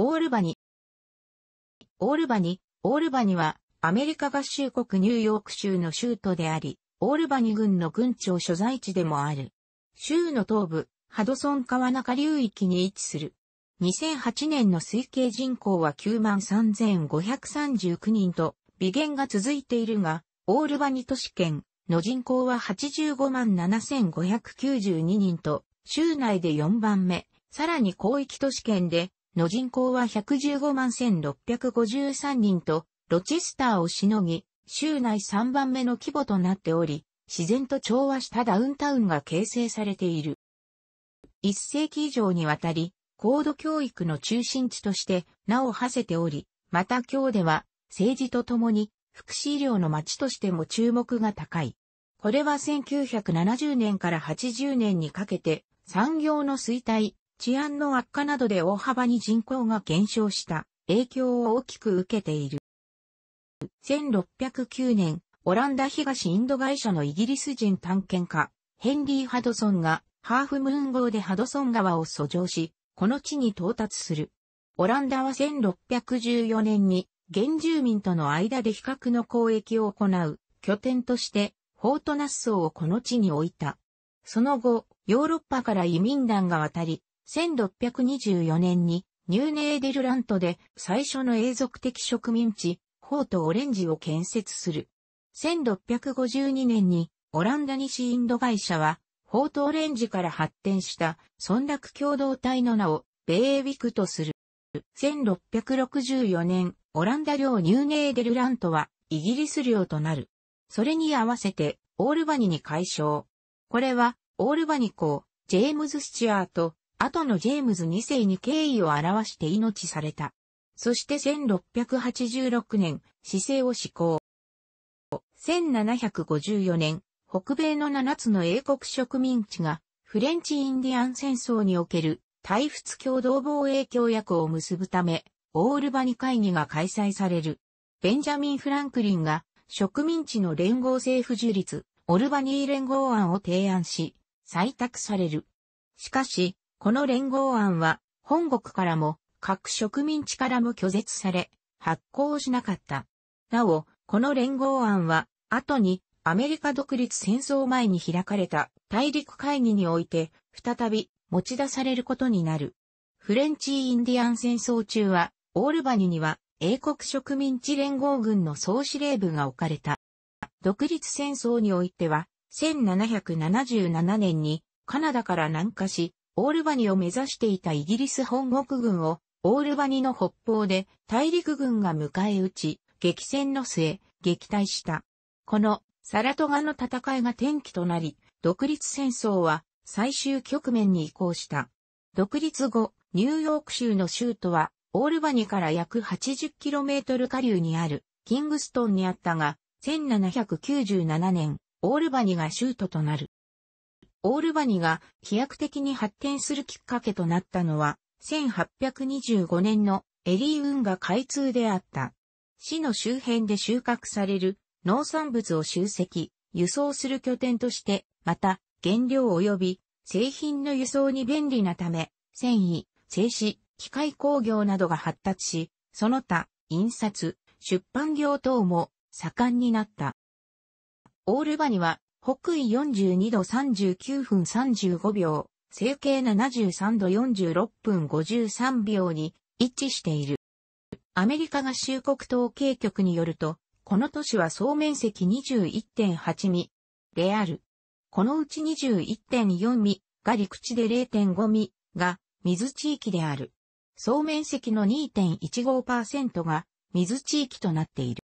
オールバニ。オールバニ、オールバニは、アメリカ合衆国ニューヨーク州の州都であり、オールバニ郡の郡庁所在地でもある。州の東部、ハドソン川中流域に位置する。2008年の推計人口は93,539人と、微減が続いているが、オールバニ都市圏の人口は857,592人と、州内で4番目、さらに広域都市圏での人口は115万1653人と、ロチェスターをしのぎ、州内3番目の規模となっており、自然と調和したダウンタウンが形成されている。1世紀以上にわたり、高度教育の中心地として名を馳せており、また今日では政治とともに福祉医療の街としても注目が高い。これは1970年から80年にかけて産業の衰退、治安の悪化などで大幅に人口が減少した影響を大きく受けている。1609年、オランダ東インド会社のイギリス人探検家、ヘンリー・ハドソンが、ハーフムーン号でハドソン川を遡上し、この地に到達する。オランダは1614年に、原住民との間で比較の交易を行う拠点として、フォートナッソーをこの地に置いた。その後、ヨーロッパから移民団が渡り、1624年にニューネーデルラントで最初の永続的植民地、ホートオレンジを建設する。1652年にオランダ西インド会社は、フォートオレンジから発展した村落共同体の名をベーィクとする。1664年、オランダ領ニューネーデルラントはイギリス領となる。それに合わせてオールバニに解消。これはオールバニ公、ジェームズ・スチュアート、後のジェームズ2世に敬意を表して命された。そして1686年、市政を施行。1754年、北米の7つの英国植民地が、フレンチ・インディアン戦争における、対仏共同防衛協約を結ぶため、オールバニ会議が開催される。ベンジャミン・フランクリンが植民地の連合政府樹立、オルバニー連合案を提案し、採択される。しかし、この連合案は、本国からも、各植民地からも拒絶され、発行しなかった。なお、この連合案は、後に、アメリカ独立戦争前に開かれた大陸会議において、再び持ち出されることになる。フレンチ・インディアン戦争中は、オールバニには、英国植民地連合軍の総司令部が置かれた。独立戦争においては、1777年にカナダから南下し、オールバニを目指していたイギリス本国軍を、オールバニの北方で大陸軍が迎え撃ち、激戦の末、撃退した。このサラトガの戦いが転機となり、独立戦争は最終局面に移行した。独立後、ニューヨーク州の州都は、オールバニから約 80km 下流にある、キングストンにあったが、1797年、オールバニが州都となる。オールバニが飛躍的に発展するきっかけとなったのは、1825年のエリー運河開通であった。市の周辺で収穫される農産物を集積、輸送する拠点として、また、原料及び製品の輸送に便利なため、繊維、製紙、機械工業などが発達し、その他、印刷、出版業等も盛んになった。オールバニは北緯42度39分35秒、整形73度46分53秒に一致している。アメリカ合衆国統計局によると、この都市は総面積21.8ミリである。このうち21.4ミが陸地で0.5ミが水地域である。総面積の2.15%が水地域となっている。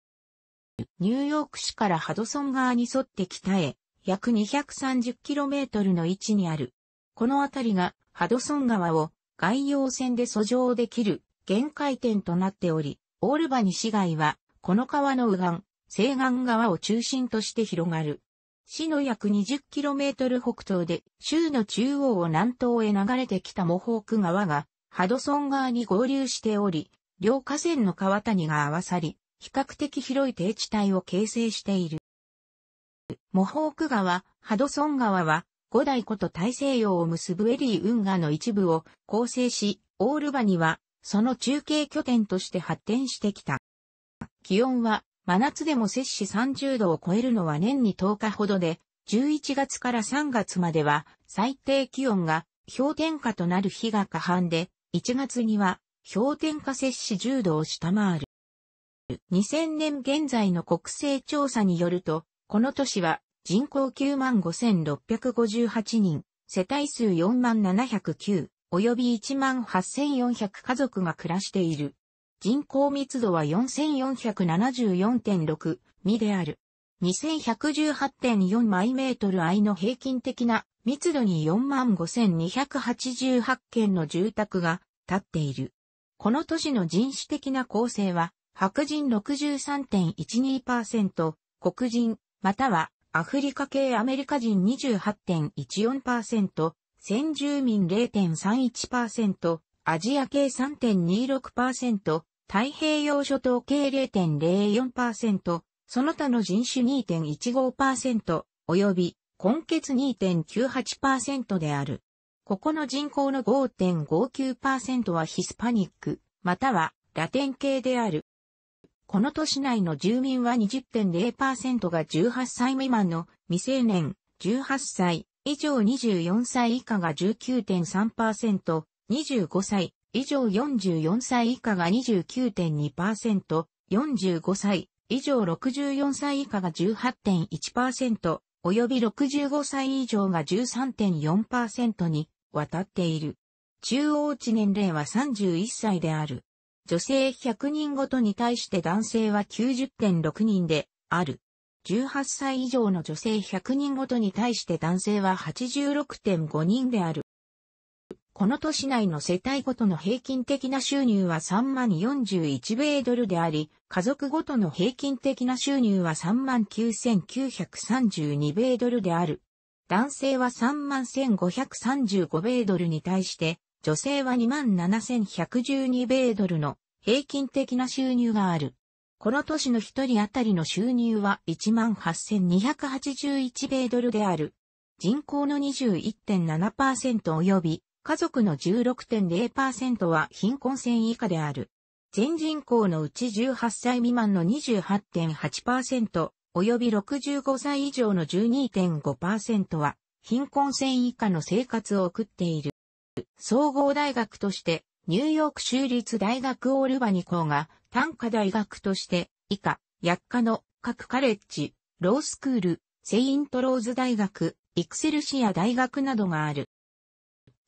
ニューヨーク市からハドソン川に沿って北へ、約 230km の位置にある。この辺りがハドソン川を外洋船で遡上できる限界点となっており、オールバニ市街はこの川の右岸、西岸側を中心として広がる。市の約 20km 北東で州の中央を南東へ流れてきたモホーク川がハドソン川に合流しており、両河川の川谷が合わさり、比較的広い低地帯を形成している。モホーク川、ハドソン川は、五大湖と大西洋を結ぶエリー運河の一部を構成し、オールバニは、その中継拠点として発展してきた。気温は、真夏でも摂氏30度を超えるのは年に10日ほどで、11月から3月までは最低気温が氷点下となる日が過半で、1月には氷点下摂氏10度を下回る。2000年現在の国勢調査によると、この年は人口95,658人、世帯数4709、及び18,400家族が暮らしている。人口密度は4474.6 2である。2118.4イメートルいの平均的な密度に45,288軒の住宅が建っている。この都市の人種的な構成は、白人63.12%、黒人、またはアフリカ系アメリカ人28.14%、先住民0.31%、アジア系3.26%、太平洋諸島系0.04%、その他の人種2.15%、及び、根血2.98%である。ここの人口の5.59%はヒスパニック、またはラテン系である。この都市内の住民は20.0%が18歳未満の未成年、18歳以上24歳以下が19.3%、25歳以上44歳以下が29.2%、45歳以上64歳以下が18.1%、及び65歳以上が13.4%にわたっている。中央値年齢は31歳である。女性100人ごとに対して男性は90.6人である。18歳以上の女性100人ごとに対して男性は86.5人である。この都市内の世帯ごとの平均的な収入は3万41米ドルであり、家族ごとの平均的な収入は3万9932米ドルである。男性は3万1535米ドルに対して、女性は27,112米ドルの平均的な収入がある。この年の一人当たりの収入は18,281米ドルである。人口の21.7%及び家族の16.0%は貧困線以下である。全人口のうち18歳未満の28.8%及び65歳以上の12.5%は貧困線以下の生活を送っている。総合大学として、ニューヨーク州立大学オールバニ校が、単科大学として、以下、薬科の各カレッジ、ロースクール、セイントローズ大学、イクセルシア大学などがある。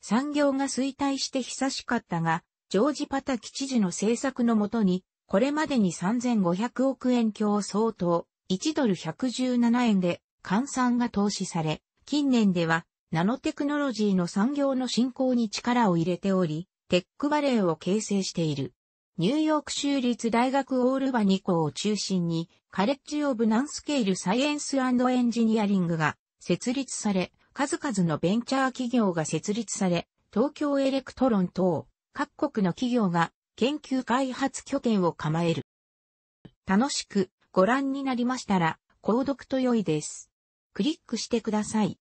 産業が衰退して久しかったが、ジョージ・パタキ知事の政策のもとに、これまでに3500億円強相当、1ドル117円で、換算が投資され、近年ではナノテクノロジーの産業の振興に力を入れており、テックバレーを形成している。ニューヨーク州立大学オールバニ校を中心に、カレッジ・オブ・ナンスケール・サイエンス・エンジニアリングが設立され、数々のベンチャー企業が設立され、東京エレクトロン等、各国の企業が研究開発拠点を構える。楽しくご覧になりましたら、購読と良いです。クリックしてください。